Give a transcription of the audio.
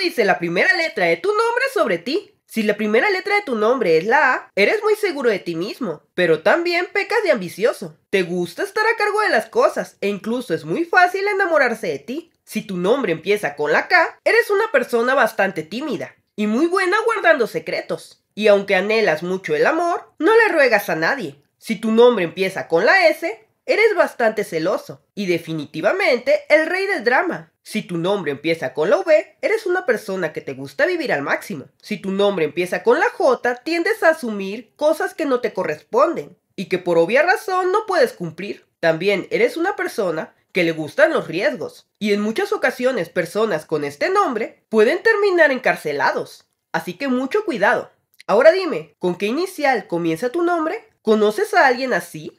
dice la primera letra de tu nombre sobre ti. Si la primera letra de tu nombre es la A, eres muy seguro de ti mismo, pero también pecas de ambicioso. Te gusta estar a cargo de las cosas e incluso es muy fácil enamorarse de ti. Si tu nombre empieza con la K, eres una persona bastante tímida y muy buena guardando secretos. Y aunque anhelas mucho el amor, no le ruegas a nadie. Si tu nombre empieza con la S, Eres bastante celoso y definitivamente el rey del drama. Si tu nombre empieza con la V, eres una persona que te gusta vivir al máximo. Si tu nombre empieza con la J, tiendes a asumir cosas que no te corresponden y que por obvia razón no puedes cumplir. También eres una persona que le gustan los riesgos y en muchas ocasiones personas con este nombre pueden terminar encarcelados. Así que mucho cuidado. Ahora dime, ¿con qué inicial comienza tu nombre? ¿Conoces a alguien así?